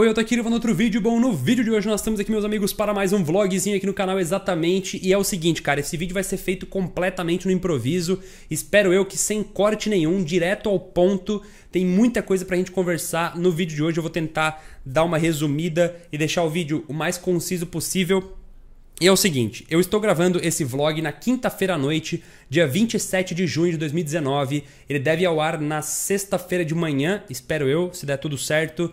Oi, eu tô aqui levando outro vídeo. Bom, no vídeo de hoje nós estamos aqui, meus amigos, para mais um vlogzinho aqui no canal exatamente. E é o seguinte, cara, esse vídeo vai ser feito completamente no improviso. Espero eu que sem corte nenhum, direto ao ponto. Tem muita coisa pra gente conversar no vídeo de hoje. Eu vou tentar dar uma resumida e deixar o vídeo o mais conciso possível. E é o seguinte, eu estou gravando esse vlog na quinta-feira à noite, dia 27 de junho de 2019. Ele deve ir ao ar na sexta-feira de manhã, espero eu, se der tudo certo.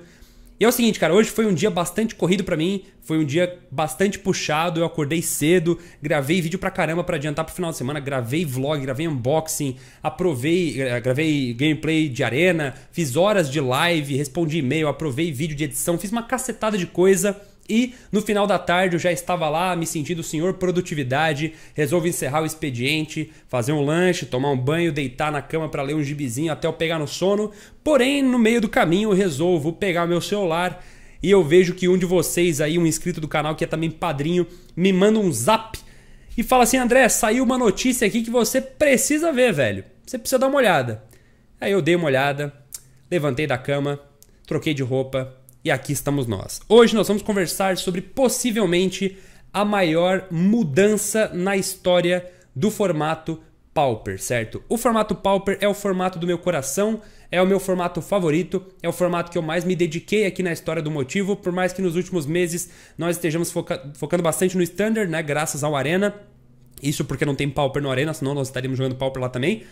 E é o seguinte, cara, hoje foi um dia bastante corrido para mim, foi um dia bastante puxado, eu acordei cedo, gravei vídeo pra caramba para adiantar pro final de semana, gravei vlog, gravei unboxing, aprovei, eh, gravei gameplay de arena, fiz horas de live, respondi e-mail, aprovei vídeo de edição, fiz uma cacetada de coisa e no final da tarde eu já estava lá, me sentindo senhor produtividade, resolvo encerrar o expediente, fazer um lanche, tomar um banho, deitar na cama para ler um gibizinho até eu pegar no sono. Porém, no meio do caminho eu resolvo pegar meu celular e eu vejo que um de vocês aí, um inscrito do canal que é também padrinho, me manda um zap e fala assim: "André, saiu uma notícia aqui que você precisa ver, velho. Você precisa dar uma olhada". Aí eu dei uma olhada, levantei da cama, troquei de roupa, e aqui estamos nós. Hoje nós vamos conversar sobre possivelmente a maior mudança na história do formato Pauper, certo? O formato Pauper é o formato do meu coração, é o meu formato favorito, é o formato que eu mais me dediquei aqui na história do motivo, por mais que nos últimos meses nós estejamos foca focando bastante no Standard, né? Graças ao Arena. Isso porque não tem Pauper no Arena, senão nós estaríamos jogando Pauper lá também.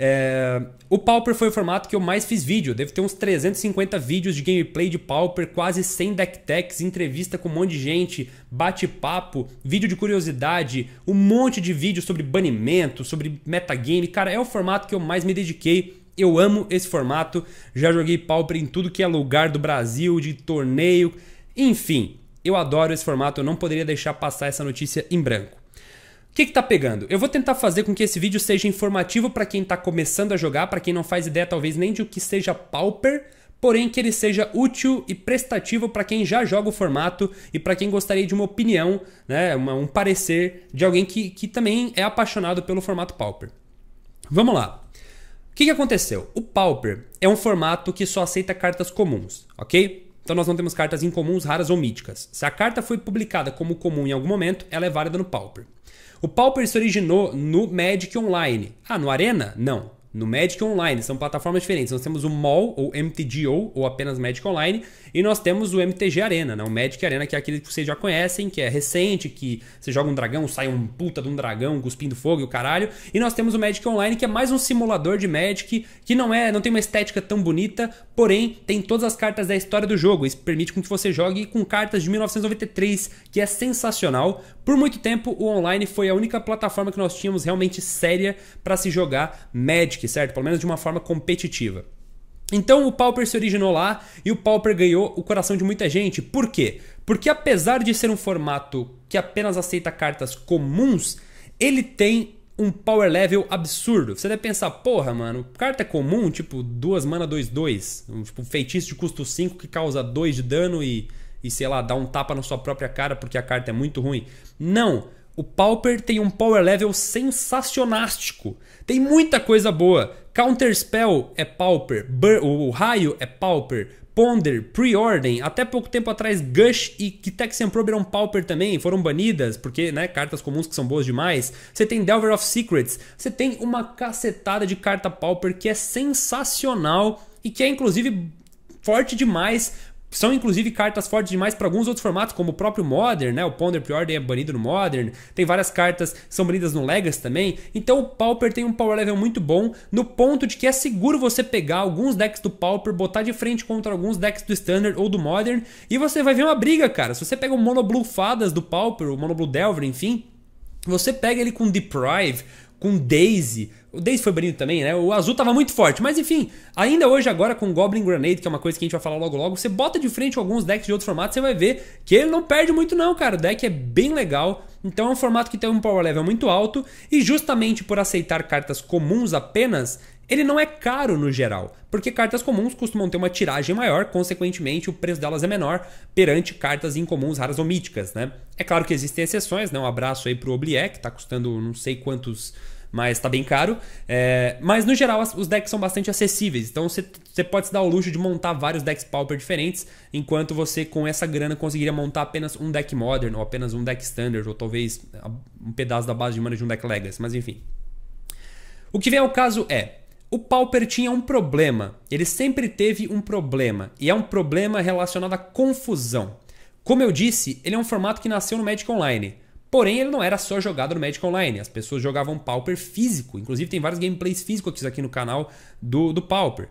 É... O Pauper foi o formato que eu mais fiz vídeo. Deve ter uns 350 vídeos de gameplay de Pauper, quase 100 deck techs, entrevista com um monte de gente, bate-papo, vídeo de curiosidade, um monte de vídeo sobre banimento, sobre metagame. Cara, é o formato que eu mais me dediquei. Eu amo esse formato. Já joguei Pauper em tudo que é lugar do Brasil, de torneio, enfim. Eu adoro esse formato, eu não poderia deixar passar essa notícia em branco que que está pegando? Eu vou tentar fazer com que esse vídeo seja informativo para quem está começando a jogar, para quem não faz ideia talvez nem de o que seja Pauper, porém que ele seja útil e prestativo para quem já joga o formato e para quem gostaria de uma opinião, né, uma, um parecer de alguém que, que também é apaixonado pelo formato Pauper. Vamos lá. O que, que aconteceu? O Pauper é um formato que só aceita cartas comuns, ok? Então nós não temos cartas incomuns, raras ou míticas. Se a carta foi publicada como comum em algum momento, ela é válida no Pauper. O Pauper se originou no Magic Online. Ah, no Arena? Não no Magic Online. São plataformas diferentes. Nós temos o MOL, ou MTGO, ou apenas Magic Online, e nós temos o MTG Arena, né? o Magic Arena, que é aquele que vocês já conhecem, que é recente, que você joga um dragão, sai um puta de um dragão cuspindo fogo e o caralho. E nós temos o Magic Online, que é mais um simulador de Magic, que não é, não tem uma estética tão bonita, porém tem todas as cartas da história do jogo. Isso permite com que você jogue com cartas de 1993, que é sensacional. Por muito tempo, o online foi a única plataforma que nós tínhamos realmente séria para se jogar Magic certo? Pelo menos de uma forma competitiva. Então o Pauper se originou lá e o Pauper ganhou o coração de muita gente. Por quê? Porque apesar de ser um formato que apenas aceita cartas comuns, ele tem um power level absurdo. Você deve pensar, porra, mano, carta comum, tipo duas mana 2 2, um, tipo feitiço de custo 5 que causa 2 de dano e e sei lá, dá um tapa na sua própria cara porque a carta é muito ruim. Não, o Pauper tem um power level sensacionástico. Tem muita coisa boa. Counterspell é Pauper, Bur o Raio é Pauper, Ponder, Preordem, até pouco tempo atrás Gush e Kitexian Probe eram Pauper também, foram banidas, porque, né, cartas comuns que são boas demais. Você tem Delver of Secrets, você tem uma cacetada de carta Pauper que é sensacional e que é inclusive forte demais são inclusive cartas fortes demais para alguns outros formatos, como o próprio Modern, né? O Ponder priority é banido no Modern. Tem várias cartas que são banidas no Legacy também. Então o Pauper tem um power level muito bom, no ponto de que é seguro você pegar alguns decks do Pauper, botar de frente contra alguns decks do Standard ou do Modern, e você vai ver uma briga, cara. Se você pega o Mono Blue Fadas do Pauper, o Mono Blue Delver, enfim, você pega ele com Deprive, com Daisy. O Daisy foi bonito também, né? O azul tava muito forte. Mas enfim, ainda hoje agora com Goblin Grenade, que é uma coisa que a gente vai falar logo logo, você bota de frente alguns decks de outro formato, você vai ver que ele não perde muito não, cara. O deck é bem legal. Então é um formato que tem um power level muito alto e justamente por aceitar cartas comuns apenas, ele não é caro no geral, porque cartas comuns costumam ter uma tiragem maior, consequentemente o preço delas é menor perante cartas incomuns, raras ou míticas, né? É claro que existem exceções, né? Um abraço aí pro Oblié, que tá custando não sei quantos mas tá bem caro. É, mas no geral, os decks são bastante acessíveis, então você pode se dar o luxo de montar vários decks pauper diferentes, enquanto você com essa grana conseguiria montar apenas um deck modern, ou apenas um deck standard, ou talvez um pedaço da base de mana de um deck legacy, mas enfim. O que vem ao caso é. O Pauper tinha um problema. Ele sempre teve um problema. E é um problema relacionado à confusão. Como eu disse, ele é um formato que nasceu no Magic Online. Porém, ele não era só jogado no Magic Online. As pessoas jogavam Pauper físico. Inclusive, tem vários gameplays físicos aqui no canal do, do Pauper.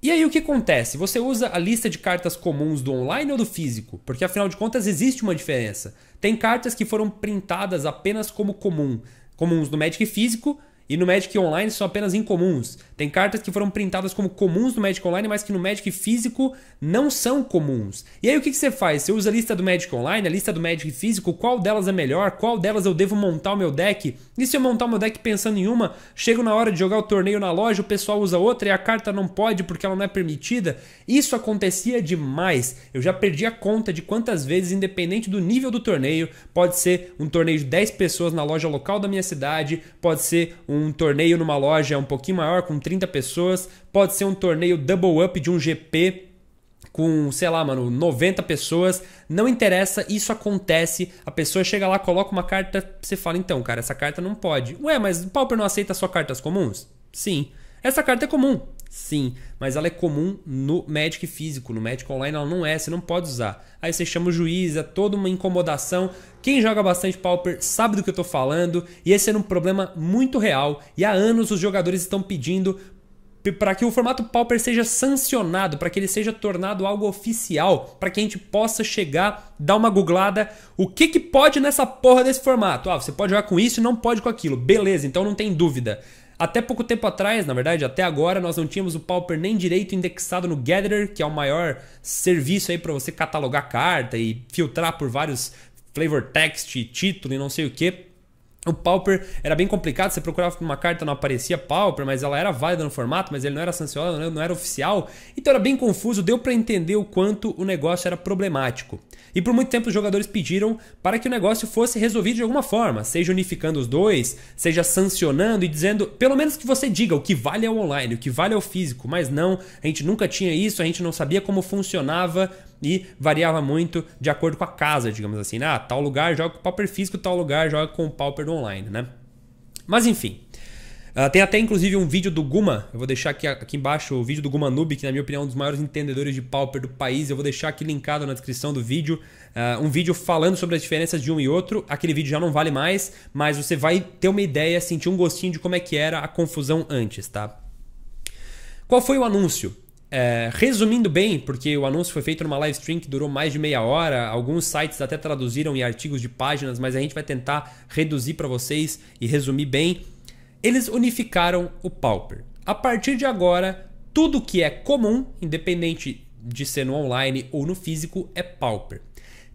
E aí, o que acontece? Você usa a lista de cartas comuns do online ou do físico? Porque, afinal de contas, existe uma diferença. Tem cartas que foram printadas apenas como comum, comuns no Magic físico e no Magic Online são apenas incomuns. Tem cartas que foram printadas como comuns no Magic Online, mas que no Magic físico não são comuns. E aí o que, que você faz? Você usa a lista do Magic Online, a lista do Magic físico, qual delas é melhor, qual delas eu devo montar o meu deck? E se eu montar o meu deck pensando em uma, chego na hora de jogar o torneio na loja, o pessoal usa outra e a carta não pode porque ela não é permitida? Isso acontecia demais. Eu já perdi a conta de quantas vezes, independente do nível do torneio, pode ser um torneio de 10 pessoas na loja local da minha cidade, pode ser um um torneio numa loja um pouquinho maior, com 30 pessoas, pode ser um torneio double up de um GP com, sei lá, mano, 90 pessoas, não interessa, isso acontece, a pessoa chega lá, coloca uma carta, você fala, então, cara, essa carta não pode. Ué, mas o Pauper não aceita só cartas comuns? Sim. Essa carta é comum, Sim, mas ela é comum no médico físico, no médico online ela não é, você não pode usar. Aí você chama o juiz, é toda uma incomodação. Quem joga bastante Pauper sabe do que eu tô falando, e esse é um problema muito real. E há anos os jogadores estão pedindo para que o formato Pauper seja sancionado, para que ele seja tornado algo oficial, para que a gente possa chegar, dar uma googlada, o que que pode nessa porra desse formato? Ah, você pode jogar com isso e não pode com aquilo. Beleza, então não tem dúvida. Até pouco tempo atrás, na verdade, até agora, nós não tínhamos o Pauper nem direito indexado no Gatherer, que é o maior serviço aí para você catalogar carta e filtrar por vários flavor text, título e não sei o que. O Pauper era bem complicado, você procurava uma carta, não aparecia Pauper, mas ela era válida no formato, mas ele não era sancionado, não era oficial. Então era bem confuso, deu para entender o quanto o negócio era problemático. E por muito tempo os jogadores pediram para que o negócio fosse resolvido de alguma forma, seja unificando os dois, seja sancionando e dizendo, pelo menos que você diga, o que vale é o online, o que vale é o físico, mas não, a gente nunca tinha isso, a gente não sabia como funcionava e variava muito de acordo com a casa, digamos assim. Né? Ah, tal lugar joga com o pauper físico, tal lugar joga com o pauper online, né? Mas enfim. Uh, tem até inclusive um vídeo do Guma, eu vou deixar aqui, aqui embaixo o vídeo do Guma Noob, que na minha opinião é um dos maiores entendedores de Pauper do país, eu vou deixar aqui linkado na descrição do vídeo, uh, um vídeo falando sobre as diferenças de um e outro, aquele vídeo já não vale mais, mas você vai ter uma ideia, sentir um gostinho de como é que era a confusão antes, tá? Qual foi o anúncio? É, resumindo bem, porque o anúncio foi feito numa live stream que durou mais de meia hora, alguns sites até traduziram em artigos de páginas, mas a gente vai tentar reduzir para vocês e resumir bem. Eles unificaram o Pauper. A partir de agora, tudo que é comum, independente de ser no online ou no físico, é Pauper.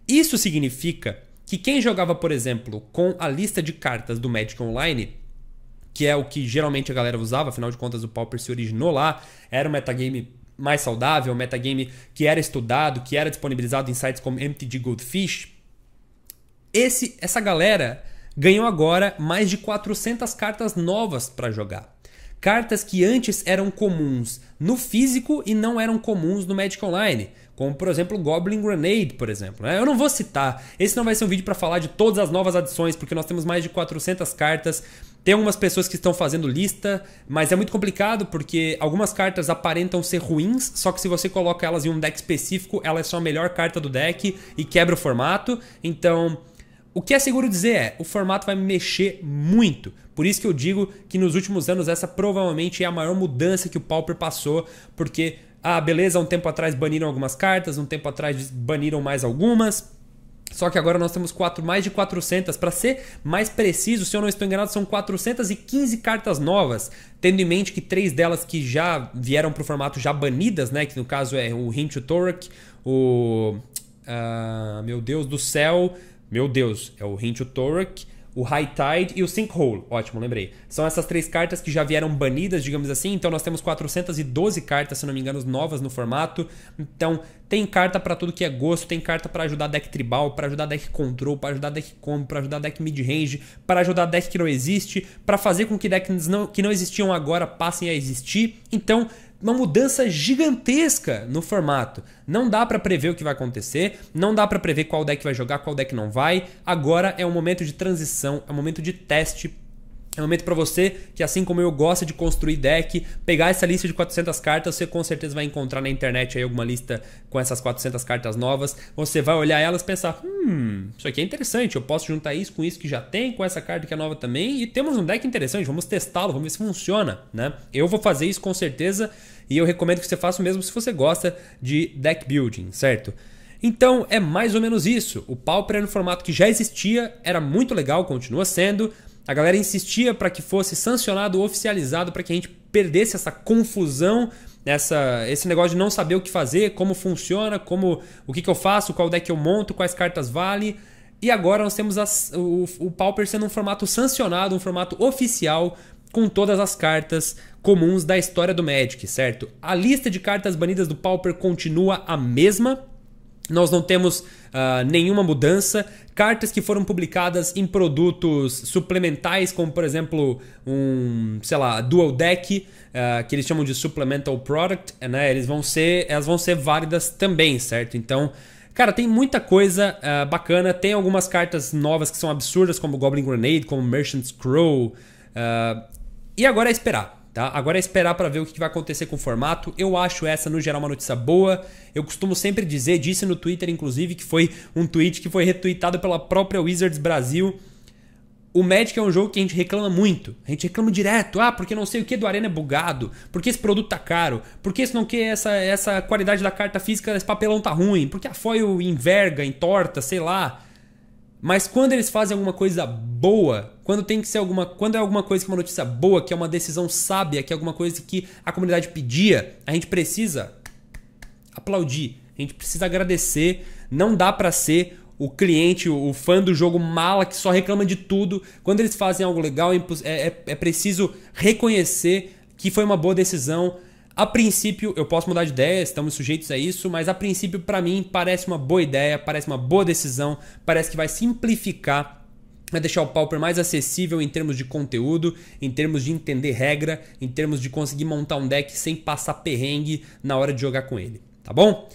Isso significa que quem jogava, por exemplo, com a lista de cartas do Magic Online que é o que geralmente a galera usava, afinal de contas o Pauper se originou lá, era um metagame mais saudável, metagame que era estudado, que era disponibilizado em sites como MTG Goldfish, esse, essa galera ganhou agora mais de 400 cartas novas para jogar. Cartas que antes eram comuns no físico e não eram comuns no Magic Online, como por exemplo Goblin Grenade, por exemplo. Né? Eu não vou citar, esse não vai ser um vídeo para falar de todas as novas adições, porque nós temos mais de 400 cartas tem algumas pessoas que estão fazendo lista, mas é muito complicado porque algumas cartas aparentam ser ruins, só que se você coloca elas em um deck específico, ela é só a melhor carta do deck e quebra o formato. Então, o que é seguro dizer é, o formato vai mexer muito. Por isso que eu digo que nos últimos anos essa provavelmente é a maior mudança que o Pauper passou, porque ah, beleza, um tempo atrás baniram algumas cartas, um tempo atrás baniram mais algumas. Só que agora nós temos quatro, mais de 400. Para ser mais preciso, se eu não estou enganado, são 415 cartas novas. Tendo em mente que três delas que já vieram para o formato já banidas, né? Que no caso é o Hint to Torek, o. Uh, meu Deus do céu. Meu Deus, é o Hint to Torek o High Tide e o Sinkhole. Ótimo, lembrei. São essas três cartas que já vieram banidas, digamos assim. Então nós temos 412 cartas, se não me engano, novas no formato. Então tem carta para tudo que é gosto, tem carta para ajudar deck tribal, para ajudar deck control, para ajudar deck combo, para ajudar deck mid range, para ajudar deck que não existe, para fazer com que decks não, que não existiam agora passem a existir. Então uma mudança gigantesca no formato. Não dá para prever o que vai acontecer, não dá para prever qual deck vai jogar, qual deck não vai. Agora é um momento de transição, é um momento de teste é um momento para você que, assim como eu, gosta de construir deck, pegar essa lista de 400 cartas. Você com certeza vai encontrar na internet aí alguma lista com essas 400 cartas novas. Você vai olhar elas e pensar: hum, isso aqui é interessante. Eu posso juntar isso com isso que já tem, com essa carta que é nova também. E temos um deck interessante. Vamos testá-lo, vamos ver se funciona. né? Eu vou fazer isso com certeza e eu recomendo que você faça o mesmo se você gosta de deck building, certo? então é mais ou menos isso. O Pauper era um formato que já existia, era muito legal, continua sendo, a galera insistia para que fosse sancionado, oficializado, para que a gente perdesse essa confusão, essa, esse negócio de não saber o que fazer, como funciona, como o que, que eu faço, qual deck eu monto, quais cartas vale. E agora nós temos as, o, o Pauper sendo um formato sancionado, um formato oficial, com todas as cartas comuns da história do Magic, certo? A lista de cartas banidas do Pauper continua a mesma, nós não temos uh, nenhuma mudança. Cartas que foram publicadas em produtos suplementais, como por exemplo um, sei lá, dual deck, uh, que eles chamam de supplemental product, né? Eles vão ser, elas vão ser válidas também, certo? Então, cara, tem muita coisa uh, bacana. Tem algumas cartas novas que são absurdas, como Goblin Grenade, como Merchant's Crow. e agora é esperar. Tá? Agora é esperar para ver o que vai acontecer com o formato. Eu acho essa, no geral, uma notícia boa. Eu costumo sempre dizer, disse no Twitter, inclusive, que foi um tweet que foi retweetado pela própria Wizards Brasil. O Magic é um jogo que a gente reclama muito. A gente reclama direto. Ah, porque não sei o que do Arena é bugado. Porque esse produto tá caro. Porque isso não quer essa, essa qualidade da carta física, esse papelão tá ruim. Porque a foil enverga, entorta, sei lá. Mas quando eles fazem alguma coisa boa, quando tem que ser alguma, quando é alguma coisa que é uma notícia boa, que é uma decisão sábia, que é alguma coisa que a comunidade pedia, a gente precisa aplaudir, a gente precisa agradecer. Não dá para ser o cliente, o fã do jogo mala que só reclama de tudo. Quando eles fazem algo legal, é, é, é, é preciso reconhecer que foi uma boa decisão, a princípio, eu posso mudar de ideia, estamos sujeitos a isso, mas a princípio, para mim, parece uma boa ideia, parece uma boa decisão, parece que vai simplificar vai deixar o Pauper mais acessível em termos de conteúdo, em termos de entender regra, em termos de conseguir montar um deck sem passar perrengue na hora de jogar com ele, tá bom?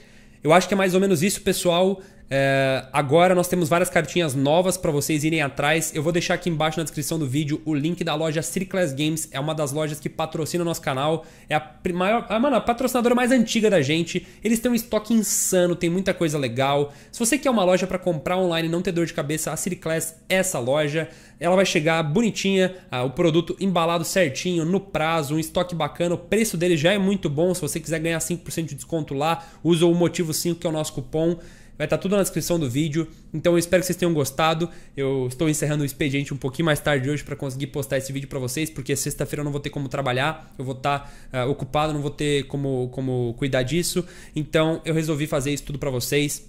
Eu acho que é mais ou menos isso, pessoal. É, agora nós temos várias cartinhas novas para vocês irem atrás. Eu vou deixar aqui embaixo na descrição do vídeo o link da loja Circles Games. É uma das lojas que patrocina o nosso canal. É a maior, a, ah, mano, a patrocinadora mais antiga da gente. Eles têm um estoque insano, tem muita coisa legal. Se você quer uma loja para comprar online e não ter dor de cabeça, a Circles é essa loja. Ela vai chegar bonitinha, ah, o produto embalado certinho, no prazo, um estoque bacana. O preço dele já é muito bom. Se você quiser ganhar 5% de desconto lá, usa o motivo 5 que é o nosso cupom. Vai estar tá tudo na descrição do vídeo. Então eu espero que vocês tenham gostado. Eu estou encerrando o expediente um pouquinho mais tarde hoje para conseguir postar esse vídeo para vocês, porque sexta-feira eu não vou ter como trabalhar, eu vou estar tá, uh, ocupado, não vou ter como, como cuidar disso. Então eu resolvi fazer isso tudo para vocês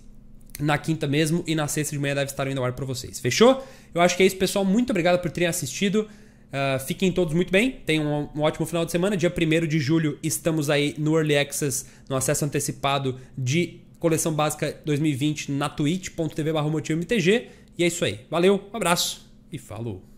na quinta mesmo e na sexta de manhã deve estar indo ao ar para vocês. Fechou? Eu acho que é isso, pessoal. Muito obrigado por terem assistido. Uh, fiquem todos muito bem, tenham um, um, ótimo final de semana. Dia 1 de julho estamos aí no Early Access, no acesso antecipado de coleção básica 2020 na twitch.tv/motivomtg. E é isso aí. Valeu, um abraço e falou.